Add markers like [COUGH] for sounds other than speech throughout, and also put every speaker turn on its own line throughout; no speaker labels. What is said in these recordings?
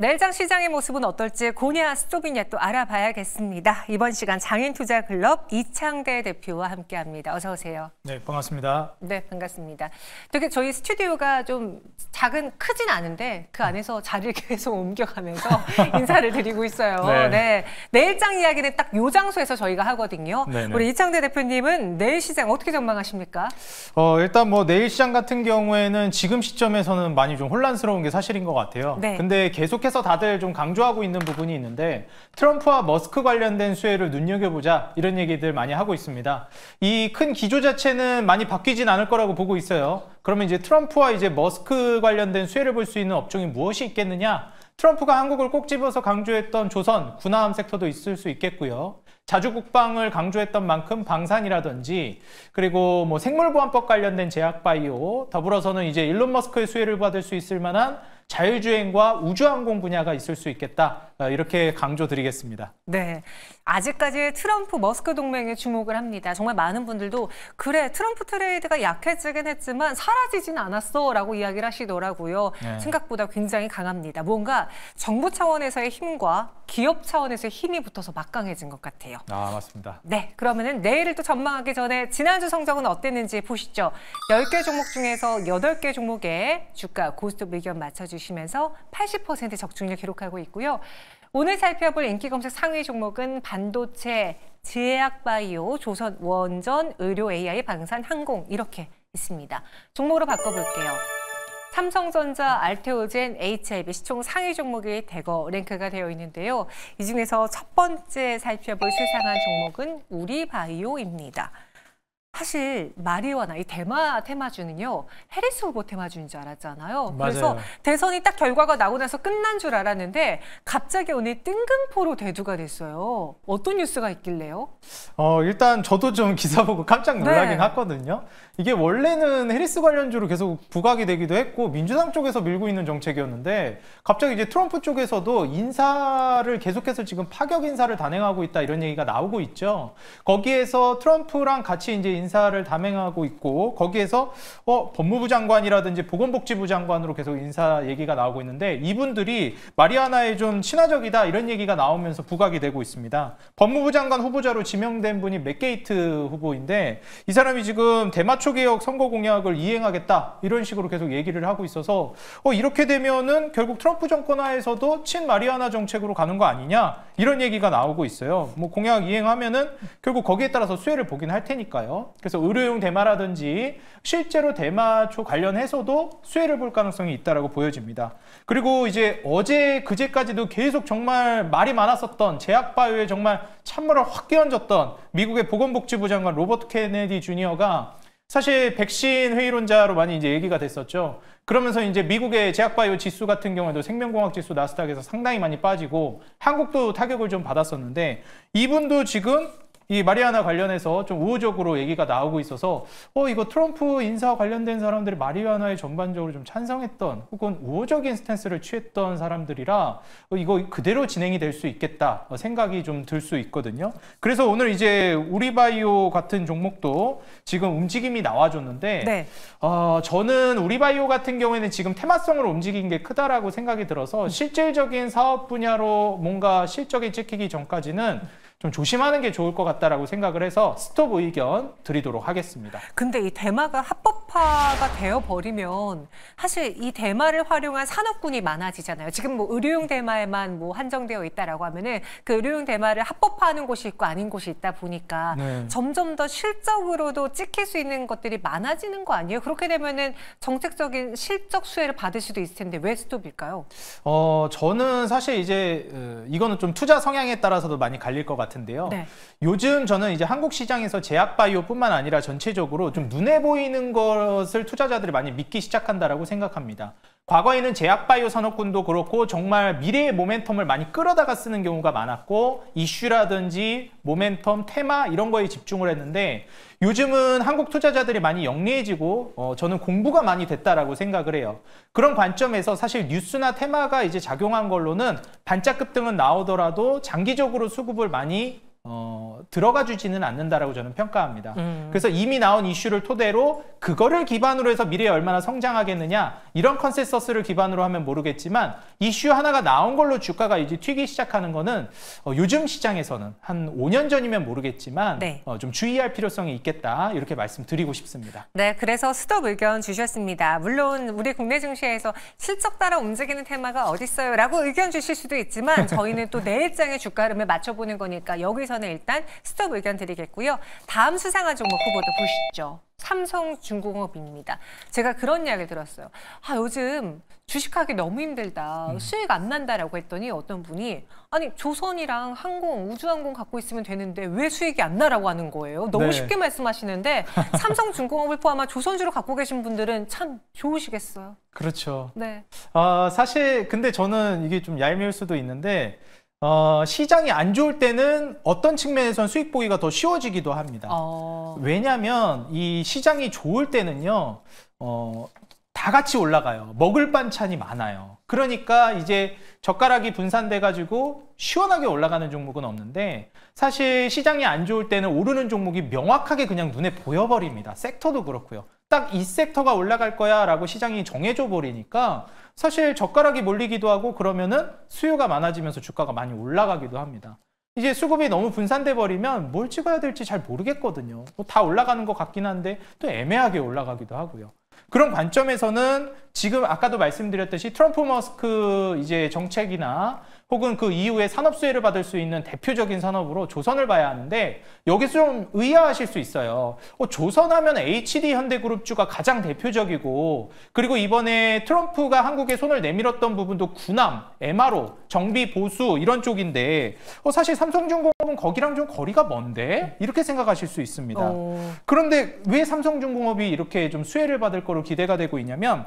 내일장 시장의 모습은 어떨지 고니아 스토비냐 또 알아봐야겠습니다. 이번 시간 장인투자클럽 이창대 대표와 함께합니다. 어서 오세요.
네, 반갑습니다.
네, 반갑습니다. 되게 저희 스튜디오가 좀 작은 크진 않은데 그 안에서 자리를 [LAUGHS] 계속 옮겨가면서 [LAUGHS] 인사를 드리고 있어요. 네. 네. 내일장 이야기는 딱 요 장소에서 저희가 하거든요. 네네. 네. 우리 이창대 대표님은 내일 시장 어떻게 전망하십니까?
어, 일단 뭐 내일 시장 같은 경우에는 지금 시점에서는 많이 좀 혼란스러운 게 사실인 것 같아요. 네. 근데 계속해서 계속해서 다들 좀 강조하고 있는 부분이 있는데 트럼프와 머스크 관련된 수혜를 눈여겨보자 이런 얘기들 많이 하고 있습니다. 이 큰 기조 자체는 많이 바뀌진 않을 거라고 보고 있어요. 그러면 이제 트럼프와 이제 머스크 관련된 수혜를 볼 수 있는 업종이 무엇이 있겠느냐? 트럼프가 한국을 꼭 집어서 강조했던 조선, 군함 섹터도 있을 수 있겠고요. 자주 국방을 강조했던 만큼 방산이라든지 그리고 뭐 생물보안법 관련된 제약 바이오 더불어서는 이제 일론 머스크의 수혜를 받을 수 있을 만한 자율주행과 우주항공 분야가 있을 수 있겠다 어, 이렇게 강조드리겠습니다.
네. 아직까지 트럼프 머스크 동맹에 주목을 합니다. 정말 많은 분들도 그래 트럼프 트레이드가 약해지긴 했지만 사라지진 않았어 라고 이야기를 하시더라고요. 네. 생각보다 굉장히 강합니다. 뭔가 정부 차원에서의 힘과 기업 차원에서의 힘이 붙어서 막강해진 것 같아요. 아 맞습니다. 네 그러면은 내일을 또 전망하기 전에 지난주 성적은 어땠는지 보시죠. 10개 종목 중에서 8개 종목에 주가 고스톱 의견 맞춰주시면서 80% 적중률 기록하고 있고요. 오늘 살펴볼 인기검색 상위 종목은 반도체, 제약바이오, 조선원전, 의료 AI, 방산, 항공 이렇게 있습니다. 종목으로 바꿔볼게요. 삼성전자, 알테오젠, HIBC 총 상위 종목이 대거 랭크가 되어 있는데요. 이 중에서 첫 번째 살펴볼 수상한 종목은 우리바이오입니다. 사실 마리오나이 대마 테마주는요 해리스 후보 테마주인 줄 알았잖아요. 맞아요. 그래서 대선이 딱 결과가 나고 나서 끝난 줄 알았는데 갑자기 오늘 뜬금포로 대두가 됐어요. 어떤 뉴스가 있길래요?
어 일단 저도 좀 기사 보고 깜짝 네. 놀라긴 네. 했거든요. 이게 원래는 해리스 관련주로 계속 부각이 되기도 했고 민주당 쪽에서 밀고 있는 정책이었는데 갑자기 이제 트럼프 쪽에서도 인사를 계속해서 지금 파격 인사를 단행하고 있다 이런 얘기가 나오고 있죠. 거기에서 트럼프랑 같이 이제 인사 인사를 담행하고 있고 거기에서 어, 법무부 장관이라든지 보건복지부 장관으로 계속 인사 얘기가 나오고 있는데 이분들이 마리아나에 좀 친화적이다 이런 얘기가 나오면서 부각이 되고 있습니다. 법무부 장관 후보자로 지명된 분이 맥게이트 후보인데 이 사람이 지금 대마초 개혁 선거 공약을 이행하겠다 이런 식으로 계속 얘기를 하고 있어서 어, 이렇게 되면은 결국 트럼프 정권 하에서도 친 마리아나 정책으로 가는 거 아니냐 이런 얘기가 나오고 있어요. 뭐 공약 이행하면은 결국 거기에 따라서 수혜를 보긴 할 테니까요. 그래서 의료용 대마라든지 실제로 대마초 관련해서도 수혜를 볼 가능성이 있다고 보여집니다. 그리고 이제 어제 그제까지도 계속 정말 말이 많았었던 제약바이오에 정말 찬물을 확 끼얹었던 미국의 보건복지부 장관 로버트 케네디 주니어가 사실 백신 회의론자로 많이 이제 얘기가 됐었죠. 그러면서 이제 미국의 제약바이오 지수 같은 경우에도 생명공학 지수 나스닥에서 상당히 많이 빠지고 한국도 타격을 좀 받았었는데 이분도 지금 이 마리아나 관련해서 좀 우호적으로 얘기가 나오고 있어서 어 이거 트럼프 인사 관련된 사람들이 마리아나에 전반적으로 좀 찬성했던 혹은 우호적인 스탠스를 취했던 사람들이라 어, 이거 그대로 진행이 될 수 있겠다 어, 생각이 좀 들 수 있거든요. 그래서 오늘 이제 우리바이오 같은 종목도 지금 움직임이 나와줬는데 네. 어, 저는 우리바이오 같은 경우에는 지금 테마성으로 움직인 게 크다라고 생각이 들어서 실질적인 사업 분야로 뭔가 실적이 찍히기 전까지는 좀 조심하는 게 좋을 것 같다라고 생각을 해서 스톱 의견 드리도록 하겠습니다. 근데 이 대마가 합법
한국화가 되어버리면 사실 이 대마를 활용한 산업군이 많아지잖아요. 지금 뭐 의료용 대마에만 뭐 한정되어 있다라고 하면은 그 의료용 대마를 합법화하는 곳이 있고 아닌 곳이 있다 보니까 네. 점점 더 실적으로도 찍힐 수 있는 것들이 많아지는 거 아니에요? 그렇게 되면은 정책적인 실적 수혜를 받을 수도 있을 텐데 왜 스톱일까요?
어, 저는 사실 이제 어, 이거는 좀 투자 성향에 따라서도 많이 갈릴 것 같은데요. 네. 요즘 저는 이제 한국 시장에서 제약 바이오뿐만 아니라 전체적으로 좀 눈에 보이는 걸 것을 투자자들이 많이 믿기 시작한다라고 생각합니다. 과거에는 제약바이오 산업군도 그렇고 정말 미래의 모멘텀을 많이 끌어다가 쓰는 경우가 많았고 이슈라든지 모멘텀, 테마 이런 거에 집중을 했는데 요즘은 한국 투자자들이 많이 영리해지고 어, 저는 공부가 많이 됐다라고 생각을 해요. 그런 관점에서 사실 뉴스나 테마가 이제 작용한 걸로는 반짝 급등은 나오더라도 장기적으로 수급을 많이 어, 들어가 주지는 않는다라고 저는 평가합니다. 음. 그래서 이미 나온 이슈를 토대로 그거를 기반으로 해서 미래에 얼마나 성장하겠느냐 이런 컨센서스를 기반으로 하면 모르겠지만 이슈 하나가 나온 걸로 주가가 이제 튀기 시작하는 거는 어, 요즘 시장에서는 한 5년 전이면 모르겠지만 네. 어, 좀 주의할 필요성이 있겠다 이렇게 말씀드리고 싶습니다.
네, 그래서 수도 의견 주셨습니다. 물론 우리 국내 증시에서 실적 따라 움직이는 테마가 어딨어요라고 의견 주실 수도 있지만 저희는 또내 일장의 주가 흐름에 맞춰보는 거니까 여기서 부에 일단 스톱 의견 드리겠고요. 다음 수상한 종목 뭐 후보도 보시죠. 삼성중공업입니다. 제가 그런 이야기를 들었어요. 아 요즘 주식하기 너무 힘들다. 음. 수익 안 난다라고 했더니 어떤 분이 아니 조선이랑 항공, 우주항공 갖고 있으면 되는데 왜 수익이 안 나라고 하는 거예요. 너무 네. 쉽게 말씀하시는데 [LAUGHS] 삼성중공업을 포함한 조선주를 갖고 계신 분들은 참 좋으시겠어요. 그렇죠. 네.
아 사실 근데 저는 이게 좀 얄미울 수도 있는데 어, 시장이 안 좋을 때는 어떤 측면에선 수익 보기가 더 쉬워지기도 합니다. 어... 왜냐하면 이 시장이 좋을 때는요, 어, 다 같이 올라가요. 먹을 반찬이 많아요. 그러니까 이제 젓가락이 분산돼가지고 시원하게 올라가는 종목은 없는데 사실 시장이 안 좋을 때는 오르는 종목이 명확하게 그냥 눈에 보여버립니다. 섹터도 그렇고요. 딱이 섹터가 올라갈 거야 라고 시장이 정해줘 버리니까 사실 젓가락이 몰리기도 하고 그러면은 수요가 많아지면서 주가가 많이 올라가기도 합니다. 이제 수급이 너무 분산돼 버리면 뭘 찍어야 될지 잘 모르겠거든요. 뭐다 올라가는 것 같긴 한데 또 애매하게 올라가기도 하고요. 그런 관점에서는 지금 아까도 말씀드렸듯이 트럼프 머스크 이제 정책이나 혹은 그 이후에 산업수혜를 받을 수 있는 대표적인 산업으로 조선을 봐야 하는데 여기서 좀 의아하실 수 있어요. 어, 조선하면 HD 현대그룹주가 가장 대표적이고 그리고 이번에 트럼프가 한국에 손을 내밀었던 부분도 군함, MRO, 정비, 보수 이런 쪽인데 어, 사실 삼성중공업은 거기랑 좀 거리가 먼데? 이렇게 생각하실 수 있습니다. 어... 그런데 왜 삼성중공업이 이렇게 좀 수혜를 받을 거로 기대가 되고 있냐면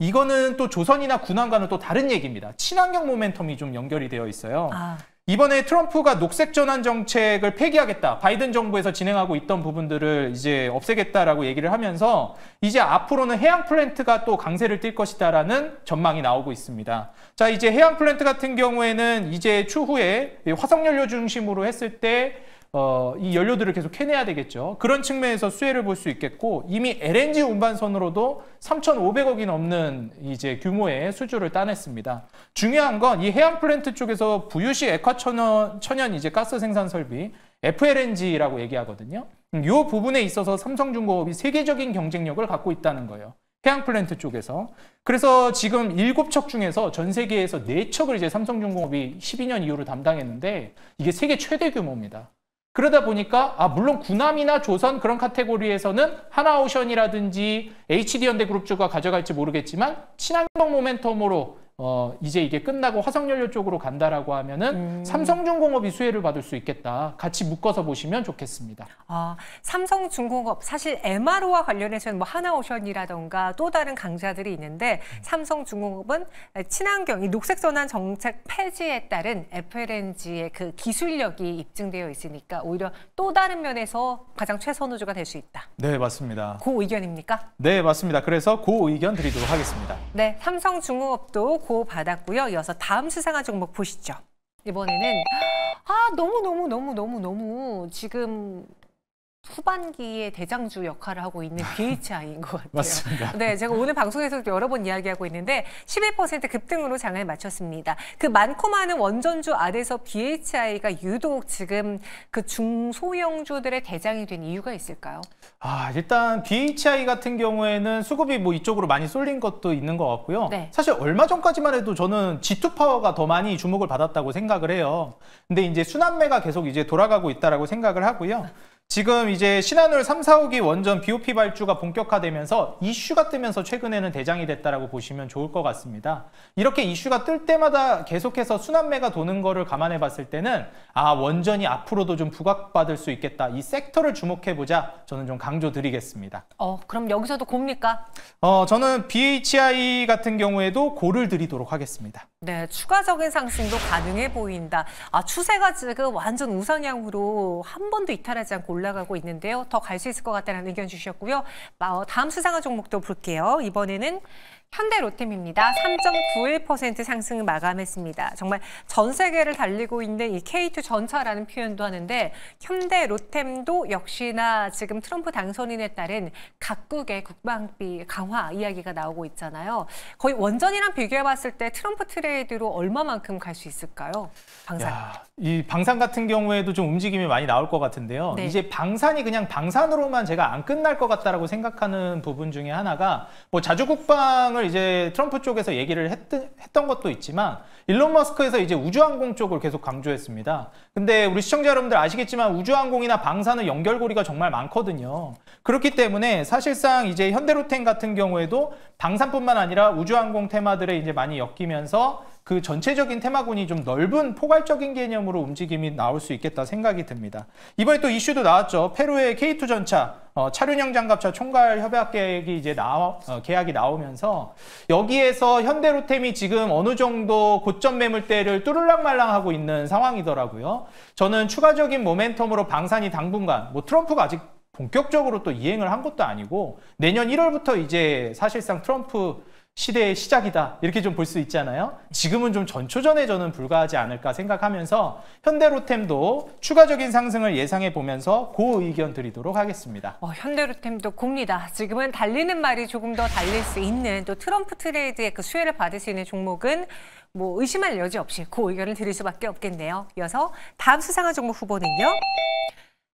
이거는 또 조선이나 군함과는 또 다른 얘기입니다. 친환경 모멘텀이 좀 연결이 되어 있어요. 아. 이번에 트럼프가 녹색 전환 정책을 폐기하겠다. 바이든 정부에서 진행하고 있던 부분들을 이제 없애겠다라고 얘기를 하면서 이제 앞으로는 해양 플랜트가 또 강세를 띨 것이다라는 전망이 나오고 있습니다. 자, 이제 해양 플랜트 같은 경우에는 이제 추후에 화석연료 중심으로 했을 때 어, 이 연료들을 계속 캐내야 되겠죠. 그런 측면에서 수혜를 볼 수 있겠고 이미 LNG 운반선으로도 3,500억이 넘는 이제 규모의 수주를 따냈습니다. 중요한 건 이 해양 플랜트 쪽에서 부유시 액화천연 천연 이제 가스 생산 설비 FLNG라고 얘기하거든요. 이 음, 부분에 있어서 삼성중공업이 세계적인 경쟁력을 갖고 있다는 거예요. 해양 플랜트 쪽에서. 그래서 지금 7척 중에서 전 세계에서 4척을 이제 삼성중공업이 12년 이후로 담당했는데 이게 세계 최대 규모입니다. 그러다 보니까 아 물론 군함이나 조선 그런 카테고리에서는 하나오션이라든지 HD현대그룹주가 가져갈지 모르겠지만 친환경 모멘텀으로 어, 이제 이게 끝나고 화석연료 쪽으로 간다라고 하면은 음. 삼성중공업이 수혜를 받을 수 있겠다. 같이 묶어서 보시면 좋겠습니다.
아, 삼성중공업 사실 MRO와 관련해서는 뭐 하나오션이라던가 또 다른 강자들이 있는데 삼성중공업은 친환경 이 녹색전환 정책 폐지에 따른 FLNG의 그 기술력이 입증되어 있으니까 오히려 또 다른 면에서 가장 최선우주가 될 수 있다.
네, 맞습니다.
고 의견입니까?
네, 맞습니다. 그래서 고 의견 드리도록 하겠습니다.
네, 삼성중공업도 주고받았고요. 이어서 다음 수상한 종목 보시죠. 이번에는 아 너무 너무 너무 너무 너무 지금 후반기에 대장주 역할을 하고 있는 BHI인 [LAUGHS] 것 같아요. 맞습니다. 네, 제가 오늘 방송에서 여러 번 이야기하고 있는데 11% 급등으로 장을 마쳤습니다. 그 많고 많은 원전주 아래서 BHI가 유독 지금 그 중소형주들의 대장이 된 이유가 있을까요?
아, 일단 BHI 같은 경우에는 수급이 뭐 이쪽으로 많이 쏠린 것도 있는 것 같고요. 네. 사실 얼마 전까지만 해도 저는 G2 파워가 더 많이 주목을 받았다고 생각을 해요. 근데 이제 순환매가 계속 이제 돌아가고 있다라 생각을 하고요. 지금 이제 신한울 3, 4호기 원전 BOP 발주가 본격화되면서 이슈가 뜨면서 최근에는 대장이 됐다라고 보시면 좋을 것 같습니다. 이렇게 이슈가 뜰 때마다 계속해서 순환매가 도는 거를 감안해 봤을 때는 아 원전이 앞으로도 좀 부각받을 수 있겠다. 이 섹터를 주목해보자 저는 좀 강조드리겠습니다.
어 그럼 여기서도 고니까어
저는 BHI 같은 경우에도 고를 드리도록 하겠습니다.
네 추가적인 상승도 가능해 보인다. 아 추세가 지금 완전 우상향으로 한 번도 이탈하지 않고 올라가고 있는데요. 더 갈 수 있을 것 같다는 의견 주셨고요. 어, 다음 수상한 종목도 볼게요. 이번에는 현대로템입니다. 3.91% 상승을 마감했습니다. 정말 전 세계를 달리고 있는 이 K2 전차라는 표현도 하는데 현대로템도 역시나 지금 트럼프 당선인에 따른 각국의 국방비 강화 이야기가 나오고 있잖아요. 거의 원전이랑 비교해봤을 때 트럼프 트레이드로 얼마만큼 갈 수 있을까요?
방사. 야, 이 방산 같은 경우에도 좀 움직임이 많이 나올 것 같은데요. 네. 이제 방산이 그냥 방산으로만 제가 안 끝날 것 같다라고 생각하는 부분 중에 하나가 뭐 자주 국방을 이제 트럼프 쪽에서 얘기를 했, 했던 것도 있지만 일론 머스크에서 이제 우주항공 쪽을 계속 강조했습니다. 근데 우리 시청자 여러분들 아시겠지만 우주항공이나 방산은 연결고리가 정말 많거든요. 그렇기 때문에 사실상 이제 현대로텐 같은 경우에도 방산뿐만 아니라 우주항공 테마들에 이제 많이 엮이면서 그 전체적인 테마군이 좀 넓은 포괄적인 개념으로 움직임이 나올 수 있겠다 생각이 듭니다. 이번에 또 이슈도 나왔죠. 페루의 K2 전차 어, 차륜형 장갑차 총괄 협약 계획이 이제 나 어, 계약이 나오면서 여기에서 현대로템이 지금 어느 정도 고점 매물대를 뚜룰랑말랑하고 있는 상황이더라고요. 저는 추가적인 모멘텀으로 방산이 당분간 뭐 트럼프가 아직 본격적으로 또 이행을 한 것도 아니고 내년 1월부터 이제 사실상 트럼프 시대의 시작이다 이렇게 좀 볼 수 있잖아요. 지금은 좀 전초전에 저는 불과하지 않을까 생각하면서 현대로템도 추가적인 상승을 예상해 보면서 고 의견 드리도록 하겠습니다. 어,
현대로템도 곱니다. 지금은 달리는 말이 조금 더 달릴 수 있는 또 트럼프 트레이드의 그 수혜를 받을 수 있는 종목은 뭐 의심할 여지 없이 고 의견을 드릴 수밖에 없겠네요. 이어서 다음 수상한 종목 후보는요.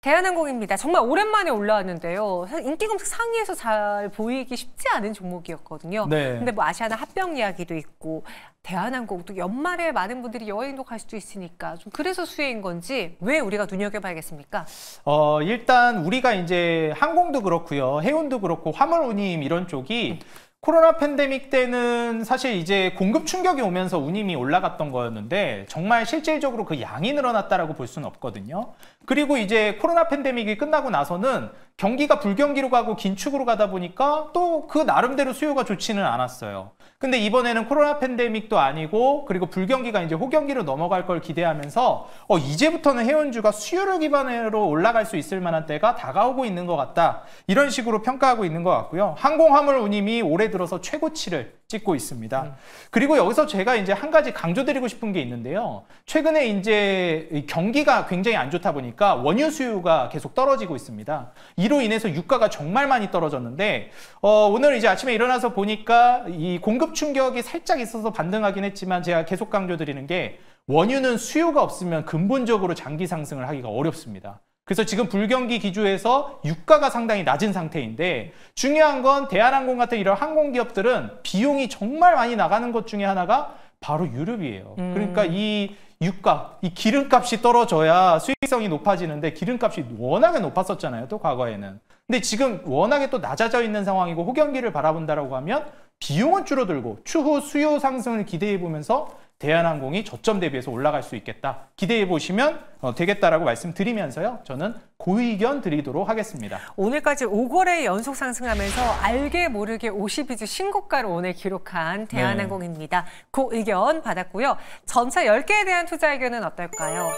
대한항공입니다. 정말 오랜만에 올라왔는데요. 인기 검색 상위에서 잘 보이기 쉽지 않은 종목이었거든요. 네. 근데 뭐 아시아나 합병 이야기도 있고 대한항공도 연말에 많은 분들이 여행도 갈 수도 있으니까 좀 그래서 수혜인 건지 왜 우리가 눈여겨봐야겠습니까?
어 일단 우리가 이제 항공도 그렇고요. 해운도 그렇고 화물운임 이런 쪽이 코로나 팬데믹 때는 사실 이제 공급 충격이 오면서 운임이 올라갔던 거였는데 정말 실질적으로 그 양이 늘어났다라고 볼 수는 없거든요. 그리고 이제 코로나 팬데믹이 끝나고 나서는 경기가 불경기로 가고 긴축으로 가다 보니까 또 그 나름대로 수요가 좋지는 않았어요. 근데 이번에는 코로나 팬데믹도 아니고 그리고 불경기가 이제 호경기로 넘어갈 걸 기대하면서 어, 이제부터는 해운주가 수요를 기반으로 올라갈 수 있을 만한 때가 다가오고 있는 것 같다. 이런 식으로 평가하고 있는 것 같고요. 항공화물 운임이 올해 들어서 최고치를 찍고 있습니다. 음. 그리고 여기서 제가 이제 한 가지 강조드리고 싶은 게 있는데요. 최근에 이제 경기가 굉장히 안 좋다 보니까 원유 수요가 계속 떨어지고 있습니다. 이로 인해서 유가가 정말 많이 떨어졌는데 어, 오늘 이제 아침에 일어나서 보니까 이 공급 충격이 살짝 있어서 반등하긴 했지만 제가 계속 강조드리는 게 원유는 수요가 없으면 근본적으로 장기 상승을 하기가 어렵습니다. 그래서 지금 불경기 기조에서 유가가 상당히 낮은 상태인데 중요한 건 대한항공 같은 이런 항공기업들은 비용이 정말 많이 나가는 것 중에 하나가 바로 유류비예요. 음. 그러니까 이 유가, 이 기름값이 떨어져야 수익성이 높아지는데 기름값이 워낙에 높았었잖아요. 또 과거에는. 근데 지금 워낙에 또 낮아져 있는 상황이고 호경기를 바라본다라고 하면 비용은 줄어들고 추후 수요 상승을 기대해 보면서 대한항공이 저점 대비해서 올라갈 수 있겠다. 기대해 보시면 어, 되겠다라고 말씀드리면서요. 저는 고의견 드리도록 하겠습니다.
오늘까지 5거래 연속 상승하면서 알게 모르게 52주 신고가를 오늘 기록한 네. 대한항공입니다. 고의견 받았고요. 전차 10개에 대한 투자 의견은 어떨까요?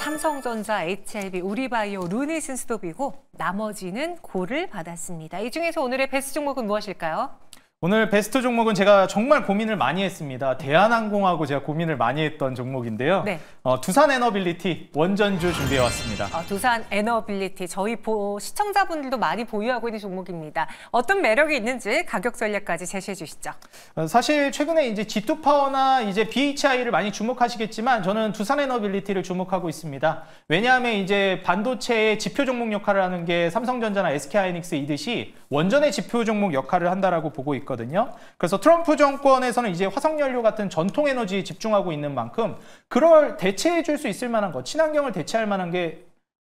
삼성전자, HLB, 우리바이오, 루니신스도비고 나머지는 고를 받았습니다. 이 중에서 오늘의 베스트 종목은 무엇일까요?
오늘 베스트 종목은 제가 정말 고민을 많이 했습니다. 대한항공하고 제가 고민을 많이 했던 종목인데요. 네. 어, 두산 에너빌리티 원전주 준비해 왔습니다.
어, 두산 에너빌리티 저희 보, 시청자분들도 많이 보유하고 있는 종목입니다. 어떤 매력이 있는지 가격 전략까지 제시해 주시죠.
어, 사실 최근에 이제 G2 파워나 이제 BHI를 많이 주목하시겠지만 저는 두산 에너빌리티를 주목하고 있습니다. 왜냐하면 이제 반도체의 지표 종목 역할을 하는 게 삼성전자나 SK하이닉스 이듯이 원전의 지표 종목 역할을 한다라고 보고 있고 있거든요. 그래서 트럼프 정권에서는 이제 화석연료 같은 전통에너지에 집중하고 있는 만큼 그럴 대체해 줄 수 있을 만한 거, 친환경을 대체할 만한 게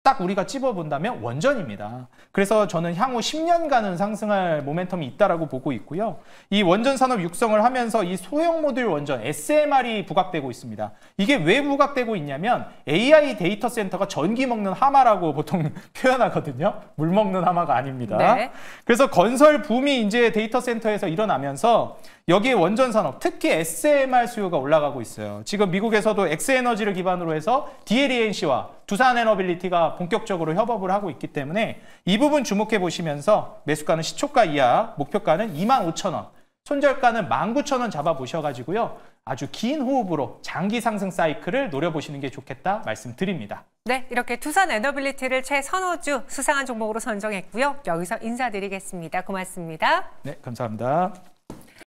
딱 우리가 찝어본다면 원전입니다. 그래서 저는 향후 10년간은 상승할 모멘텀이 있다라고 보고 있고요. 이 원전 산업 육성을 하면서 이 소형 모듈 원전 SMR이 부각되고 있습니다. 이게 왜 부각되고 있냐면 AI 데이터 센터가 전기 먹는 하마라고 보통 [LAUGHS] 표현하거든요. 물 먹는 하마가 아닙니다. 네. 그래서 건설 붐이 이제 데이터 센터에서 일어나면서 여기에 원전 산업, 특히 SMR 수요가 올라가고 있어요. 지금 미국에서도 엑스에너지를 기반으로 해서 DLENC와 두산에너빌리티가 본격적으로 협업을 하고 있기 때문에 이 부분 주목해 보시면서 매수가는 시초가 이하, 목표가는 25,000원, 손절가는 19,000원 잡아보셔가지고요. 아주 긴 호흡으로 장기 상승 사이클을 노려보시는 게 좋겠다 말씀드립니다.
네, 이렇게 두산 에너빌리티를 최선호주 수상한 종목으로 선정했고요. 여기서 인사드리겠습니다. 고맙습니다.
네, 감사합니다.